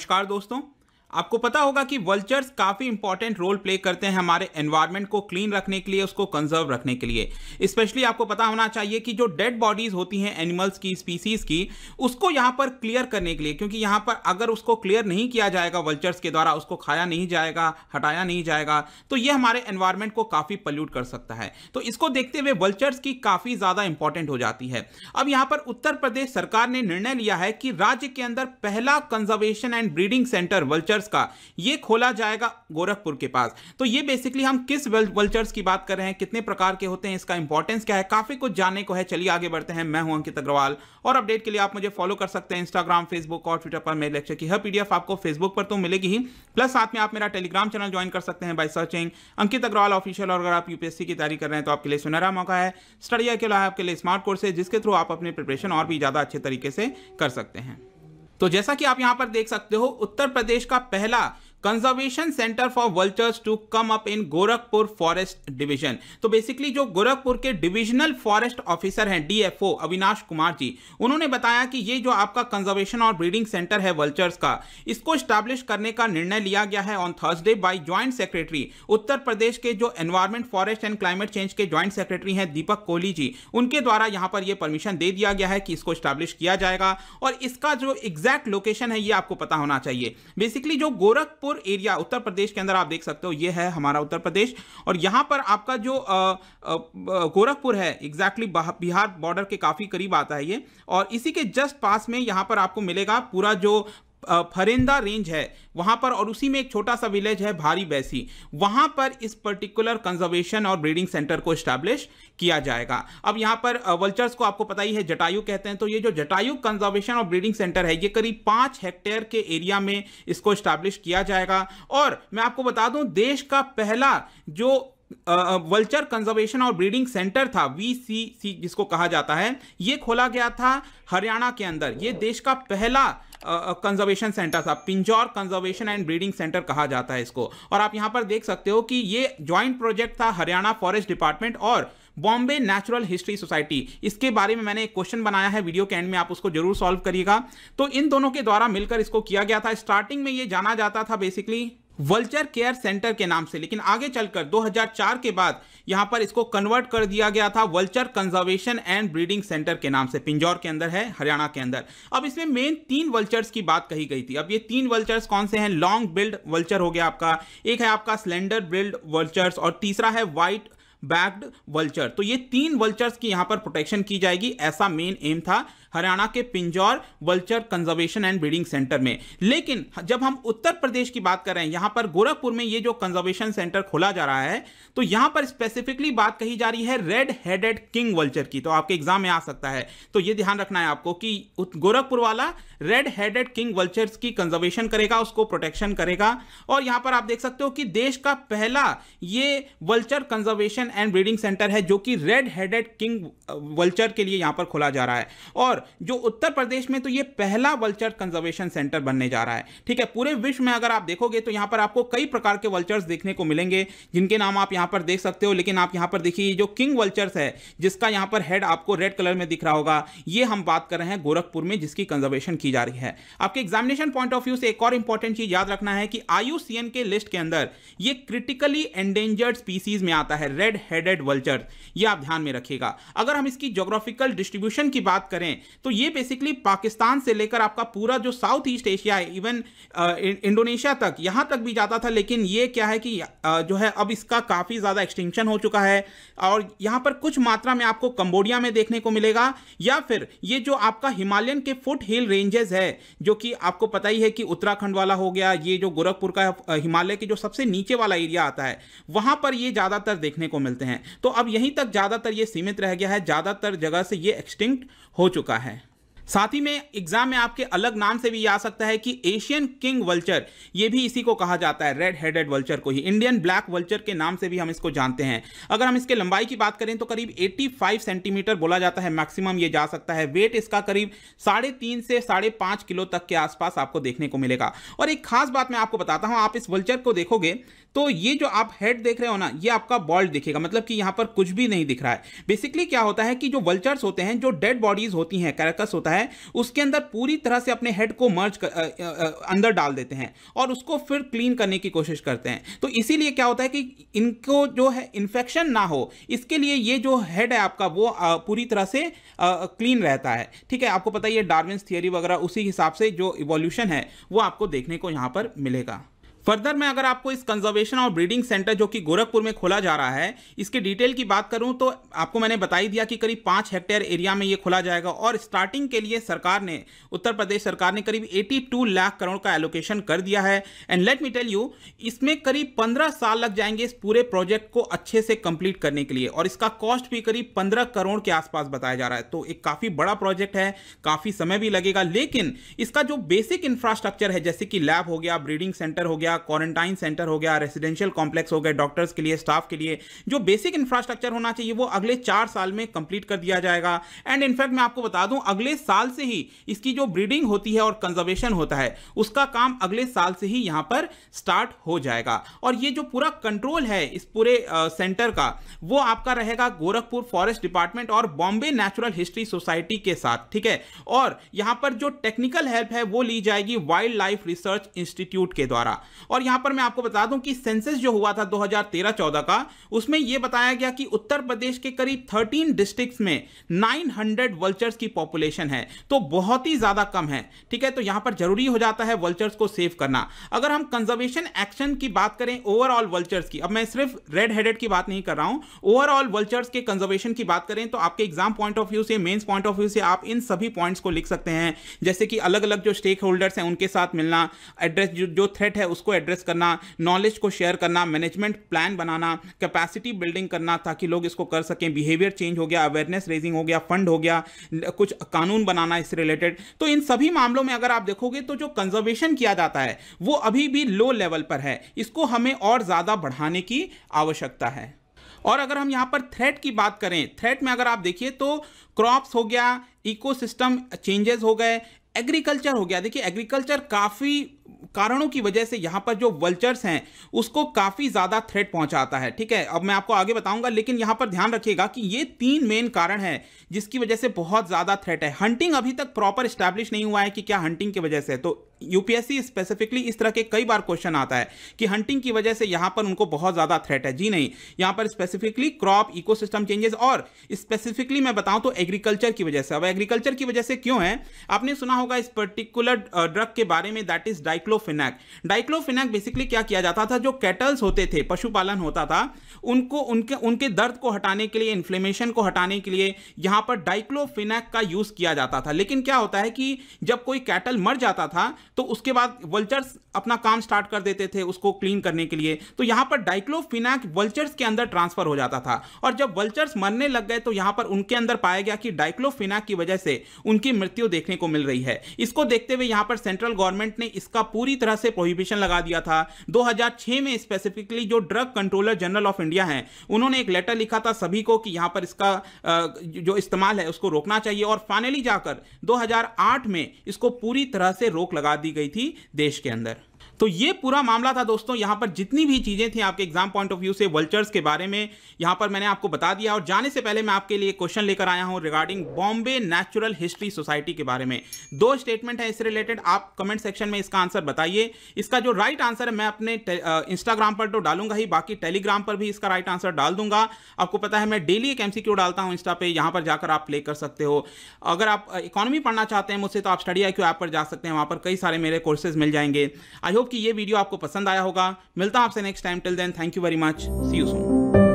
नमस्कार दोस्तों आपको पता होगा कि वल्चर्स काफ़ी इंपॉर्टेंट रोल प्ले करते हैं हमारे एनवायरनमेंट को क्लीन रखने के लिए उसको कंजर्व रखने के लिए स्पेशली आपको पता होना चाहिए कि जो डेड बॉडीज़ होती हैं एनिमल्स की स्पीसीज़ की उसको यहां पर क्लियर करने के लिए क्योंकि यहां पर अगर उसको क्लियर नहीं किया जाएगा वल्चर्स के द्वारा उसको खाया नहीं जाएगा हटाया नहीं जाएगा तो यह हमारे एनवायरमेंट को काफ़ी पल्यूट कर सकता है तो इसको देखते हुए वल्चर्स की काफ़ी ज़्यादा इंपॉर्टेंट हो जाती है अब यहां पर उत्तर प्रदेश सरकार ने निर्णय लिया है कि राज्य के अंदर पहला conservation and breeding centre vulture vultures का ये खोला जाएगा गोरखपुर के पास तो ये बेसिकली हम किस वल्चर्स की बात कर रहे हैं कितने प्रकार के होते हैं इसका इंपॉर्टेंस क्या है काफ़ी कुछ जानने को है चलिए आगे बढ़ते हैं मैं हूं अंकित अग्रवाल और अपडेट के लिए आप मुझे फॉलो कर सकते हैं इंस्टाग्राम फेसबुक और ट्विटर पर मेरे लेक्चर की हर पीडीएफ आपको फेसबुक पर तो मिलेगी ही प्लस साथ में आप मेरा टेलीग्राम चैनल ज्वाइन कर सकते हैं by searching Ankit Agarwal official और अगर आप यूपीएससी की तैयारी कर रहे हैं तो आपके लिए सुनहरा मौका है स्टडिया के लिए आपके लिए स्मार्ट कोर्स है जिसके थ्रू आप अपने प्रिपरेशन और भी ज़्यादा अच्छे तरीके से कर सकते हैं तो जैसा कि आप यहां पर देख सकते हो उत्तर प्रदेश का पहला conservation centre for vultures to come up in Gorakhpur forest division तो बेसिकली जो गोरखपुर के डिविजनल फॉरेस्ट ऑफिसर हैं डीएफओ अविनाश कुमार जी उन्होंने बताया कि ये जो आपका कंजर्वेशन और ब्रीडिंग सेंटर है वल्चर्स का इसको स्टैब्लिश करने का निर्णय लिया गया है on Thursday by joint secretary Uttar Pradesh के जो environment forest and climate change के ज्वाइंट सेक्रेटरी हैं दीपक कोहली जी उनके द्वारा यहाँ पर यह परमिशन दे दिया गया है कि इसको स्टैब्लिश किया जाएगा और इसका जो एग्जैक्ट लोकेशन है ये आपको पता होना चाहिए बेसिकली जो गोरखपुर कोर एरिया उत्तर प्रदेश के अंदर आप देख सकते हो ये है हमारा उत्तर प्रदेश और यहाँ पर आपका जो गोरखपुर है एग्जैक्टली बिहार बॉर्डर के काफ़ी करीब आता है ये और इसी के जस्ट पास में यहाँ पर आपको मिलेगा पूरा जो फरेंदा रेंज है वहाँ पर और उसी में एक छोटा सा विलेज है भारी बैसी वहाँ पर इस पर्टिकुलर कंजर्वेशन और ब्रीडिंग सेंटर को इस्टेब्लिश किया जाएगा अब यहाँ पर वल्चर्स को आपको पता ही है जटायु कहते हैं तो ये जो जटायु कंजर्वेशन और ब्रीडिंग सेंटर है ये करीब पाँच हेक्टेयर के एरिया में इसको इस्टेब्लिश किया जाएगा और मैं आपको बता दूँ देश का पहला जो वल्चर कंजर्वेशन और ब्रीडिंग सेंटर था वीसीसी जिसको कहा जाता है ये खोला गया था हरियाणा के अंदर ये देश का पहला कंजर्वेशन सेंटर था Pinjore conservation and breeding centre कहा जाता है इसको और आप यहाँ पर देख सकते हो कि ये ज्वाइंट प्रोजेक्ट था हरियाणा फॉरेस्ट डिपार्टमेंट और बॉम्बे नेचुरल हिस्ट्री सोसाइटी इसके बारे में मैंने एक क्वेश्चन बनाया है वीडियो के एंड में आप उसको जरूर सॉल्व करिएगा तो इन दोनों के द्वारा मिलकर इसको किया गया था स्टार्टिंग में ये जाना जाता था बेसिकली वल्चर केयर सेंटर के नाम से लेकिन आगे चलकर 2004 के बाद यहां पर इसको कन्वर्ट कर दिया गया था vulture conservation and breeding centre के नाम से पिंजौर के अंदर है हरियाणा के अंदर अब इसमें मेन तीन वल्चर्स की बात कही गई थी अब ये तीन वल्चर्स कौन से हैं लॉन्ग बिल्ड वल्चर हो गया आपका एक है आपका स्लेंडर बिल्ड वल्चर्स और तीसरा है व्हाइट बैक्ड वल्चर तो ये तीन वल्चर्स की यहां पर प्रोटेक्शन की जाएगी ऐसा मेन एम था हरियाणा के Pinjore vulture conservation and breeding centre में लेकिन जब हम उत्तर प्रदेश की बात कर रहे हैं यहां पर गोरखपुर में ये जो कंजर्वेशन सेंटर खोला जा रहा है तो यहाँ पर स्पेसिफिकली बात कही जा रही है रेड हेडेड किंग वल्चर की तो आपके एग्जाम में आ सकता है तो ये ध्यान रखना है आपको कि गोरखपुर वाला रेड हेडेड किंग वल्चर्स की कंजर्वेशन करेगा उसको प्रोटेक्शन करेगा और यहाँ पर आप देख सकते हो कि देश का पहला ये vulture conservation and breeding centre है जो कि रेड हेडेड किंग वल्चर के लिए यहाँ पर खोला जा रहा है और जो उत्तर प्रदेश में तो ये पहला वल्चर कंजर्वेशन सेंटर बनने जा रहा है ठीक है पूरे विश्व में अगर आप देखोगे तो यहाँ पर आपको कई प्रकार के वल्चर्स देखने को मिलेंगे जिनके नाम आप यहाँ पर देख सकते हो लेकिन आप यहाँ पर देखिए जो किंग वल्चर्स है जिसका यहाँ पर हेड आपको रेड कलर में दिख रहा होगा ये हम बात कर रहे हैं गोरखपुर में जिसकी कंजर्वेशन की जा रही है आपके एग्जामिनेशन पॉइंट ऑफ व्यू से एक और इंपॉर्टेंट चीज याद रखना है कि आयु के लिस्ट के अंदर ये क्रिटिकली एंडेंजर्ड स्पीसीज में आता है रेड हेडेड वल्चर ये आप ध्यान में रखिएगा अगर हम इसकी जोग्राफिकल डिस्ट्रीब्यूशन की बात करें तो ये बेसिकली पाकिस्तान से लेकर आपका पूरा जो साउथ ईस्ट एशिया है इवन इंडोनेशिया uh, तक यहाँ तक भी जाता था लेकिन ये क्या है कि आ, uh, जो है अब इसका काफ़ी ज़्यादा एक्सटेंशन हो चुका है और यहाँ पर कुछ मात्रा में आपको कम्बोडिया में देखने को मिलेगा या फिर ये जो आपका हिमालयन के फुट हिल रेंजेस है जो कि आपको पता ही है कि उत्तराखंड वाला हो गया ये जो गोरखपुर का uh, हिमालय के जो सबसे नीचे वाला एरिया आता है वहाँ पर ये ज़्यादातर देखने को मिलते हैं तो अब यहीं तक ज़्यादातर ये सीमित रह गया है ज़्यादातर जगह से ये एक्सटिंक्ट हो चुका है सकता है साथ ही में एग्जाम में आपके अलग नाम से भी आ सकता है कि एशियन किंग वल्चर ये भी इसी को कहा जाता है रेड हेडेड वल्चर को ही इंडियन ब्लैक वल्चर के नाम से भी हम इसको जानते हैं अगर हम इसके लंबाई की बात करें तो करीब 85 सेंटीमीटर बोला जाता है मैक्सिमम ये जा सकता है वेट इसका करीब साढ़े तीन से साढ़े किलो तक के आसपास आपको देखने को मिलेगा और एक खास बात मैं आपको बताता हूँ आप इस वल्चर को देखोगे तो ये जो आप हेड देख रहे हो ना ये आपका बॉल्ड दिखेगा मतलब कि यहाँ पर कुछ भी नहीं दिख रहा है बेसिकली क्या होता है कि जो वल्चर्स होते हैं जो डेड बॉडीज होती हैं कैरकस होता है उसके अंदर पूरी तरह से अपने हेड को मर्ज कर, आ, आ, अंदर डाल देते हैं और उसको फिर क्लीन करने की कोशिश करते हैं तो इसीलिए क्या होता है कि इनको जो है इन्फेक्शन ना हो इसके लिए ये जो हेड है आपका वो आ, पूरी तरह से क्लीन रहता है ठीक है आपको पता ही है डार्मेंस थियरी वगैरह उसी हिसाब से जो इवोल्यूशन है वो आपको देखने को यहाँ पर मिलेगा फर्दर मैं अगर आपको इस कंजर्वेशन और ब्रीडिंग सेंटर जो कि गोरखपुर में खोला जा रहा है इसके डिटेल की बात करूं तो आपको मैंने बता ही दिया कि करीब पाँच हेक्टेयर एरिया में ये खोला जाएगा और स्टार्टिंग के लिए सरकार ने उत्तर प्रदेश सरकार ने करीब 82 लाख करोड़ का एलोकेशन कर दिया है and let me tell you इसमें करीब पंद्रह साल लग जाएंगे इस पूरे प्रोजेक्ट को अच्छे से कंप्लीट करने के लिए और इसका कॉस्ट भी करीब पंद्रह करोड़ के आसपास बताया जा रहा है तो एक काफ़ी बड़ा प्रोजेक्ट है काफ़ी समय भी लगेगा लेकिन इसका जो बेसिक इंफ्रास्ट्रक्चर है जैसे कि लैब हो गया ब्रीडिंग सेंटर हो गया गया क्वारंटाइन सेंटर हो गया रेसिडेंशियल कॉम्प्लेक्स हो गए डॉक्टर्स के लिए स्टाफ के लिए जो बेसिक इंफ्रास्ट्रक्चर होना चाहिए वो अगले चार साल में कंप्लीट कर दिया जाएगा एंड इनफैक्ट मैं आपको बता दूं अगले साल से ही इसकी जो ब्रीडिंग होती है और कंजर्वेशन होता है उसका काम अगले साल से ही यहाँ पर स्टार्ट हो जाएगा और ये जो पूरा कंट्रोल है इस पूरे सेंटर का वो आपका रहेगा गोरखपुर फॉरेस्ट डिपार्टमेंट और बॉम्बे नेचुरल हिस्ट्री सोसाइटी के साथ ठीक है और यहाँ पर जो टेक्निकल हेल्प है वो ली जाएगी वाइल्ड लाइफ रिसर्च इंस्टीट्यूट के द्वारा और यहां पर मैं आपको बता दूं कि सेंसस जो हुआ था 2013-14 का उसमें यह बताया गया कि उत्तर प्रदेश के करीब 13 डिस्ट्रिक्ट्स में 900 हंड्रेड वल्चर्स की पॉपुलेशन है तो बहुत ही ज्यादा कम है ठीक है तो यहां पर जरूरी हो जाता है वल्चर्स को सेव करना अगर हम कंजर्वेशन एक्शन की बात करें ओवरऑल वल्चर्स की अब मैं सिर्फ रेड हेडेड की बात नहीं कर रहा हूं ओवरऑल वल्चर्स के कंजर्वेशन की बात करें तो आपके एग्जाम पॉइंट ऑफ व्यू से मेन्स पॉइंट ऑफ व्यू से आप इन सभी पॉइंट्स को लिख सकते हैं जैसे कि अलग अलग जो स्टेक होल्डर्स हैं उनके साथ मिलना एड्रेस जो थ्रेट है उसको को एड्रेस करना नॉलेज को शेयर करना मैनेजमेंट प्लान बनाना कैपेसिटी बिल्डिंग करना ताकि लोग इसको कर सकें बिहेवियर चेंज हो गया अवेयरनेस रेजिंग हो गया फंड हो गया कुछ कानून बनाना इससे रिलेटेड तो इन सभी मामलों में अगर आप देखोगे तो जो कंजर्वेशन किया जाता है वो अभी भी लो लेवल पर है इसको हमें और ज़्यादा बढ़ाने की आवश्यकता है और अगर हम यहाँ पर थ्रेट की बात करें थ्रेट में अगर आप देखिए तो क्रॉप्स हो गया इकोसिस्टम चेंजेस हो गए एग्रीकल्चर हो गया देखिए एग्रीकल्चर काफ़ी कारणों की वजह से यहाँ पर जो वल्चर्स हैं उसको काफ़ी ज़्यादा थ्रेट पहुंचाता है ठीक है अब मैं आपको आगे बताऊंगा लेकिन यहां पर ध्यान रखिएगा कि ये तीन मेन कारण है जिसकी वजह से बहुत ज़्यादा थ्रेट है हंटिंग अभी तक प्रॉपर स्टैब्लिश नहीं हुआ है कि क्या हंटिंग की वजह से तो यूपीएससी स्पेसिफिकली इस तरह के कई बार क्वेश्चन आता है कि हंटिंग की वजह से यहां पर उनको बहुत ज़्यादा थ्रेट है जी नहीं यहां पर स्पेसिफिकली क्रॉप इकोसिस्टम चेंजेस और स्पेसिफिकली मैं बताऊं तो एग्रीकल्चर की वजह से अब एग्रीकल्चर की वजह से क्यों है आपने सुना होगा इस पर्टिकुलर ड्रग के बारे में that is diclofenac diclofenac basically क्या किया जाता था जो कैटल्स होते थे पशुपालन होता था उनको उनके उनके दर्द को हटाने के लिए इन्फ्लेमेशन को हटाने के लिए यहां पर डाइक्लोफिनैक का यूज़ किया जाता था लेकिन क्या होता है कि जब कोई कैटल मर जाता था तो उसके बाद वल्चर्स अपना काम स्टार्ट कर देते थे उसको क्लीन करने के लिए तो यहां पर डाइक्लोफिनाक वल्चर्स के अंदर ट्रांसफर हो जाता था और जब वल्चर्स मरने लग गए तो यहां पर उनके अंदर पाया गया कि डाइक्लोफिनाक की वजह से उनकी मृत्यु देखने को मिल रही है इसको देखते हुए यहां पर सेंट्रल गवर्नमेंट ने इसका पूरी तरह से प्रोहिबिशन लगा दिया था दो में स्पेसिफिकली जो drug controller general of India है उन्होंने एक लेटर लिखा था सभी को कि यहाँ पर इसका जो इस्तेमाल है उसको रोकना चाहिए और फाइनली जाकर दो में इसको पूरी तरह से रोक लगा दी गई थी देश के अंदर तो ये पूरा मामला था दोस्तों यहाँ पर जितनी भी चीज़ें थी आपके एग्जाम पॉइंट ऑफ व्यू से वल्चर्स के बारे में यहाँ पर मैंने आपको बता दिया और जाने से पहले मैं आपके लिए क्वेश्चन लेकर आया हूँ regarding Bombay natural history society के बारे में दो स्टेटमेंट है इससे रिलेटेड आप कमेंट सेक्शन में इसका आंसर बताइए इसका जो राइट आंसर है मैं अपने इंस्टाग्राम पर तो डालूंगा ही बाकी टेलीग्राम पर भी इसका राइट आंसर डाल दूंगा आपको पता है मैं डेली एक एमसीक्यू डालता हूँ इंस्टा पे यहाँ पर जाकर आप प्ले कर सकते हो अगर आप इकोनॉमी पढ़ना चाहते हैं मुझसे तो आप स्टडी आई ऐप पर जा सकते हैं वहाँ पर कई सारे मेरे कोर्सेज मिल जाएंगे आई होप होप कि ये वीडियो आपको पसंद आया होगा मिलता हूं आपसे next time till then thank you very much see you soon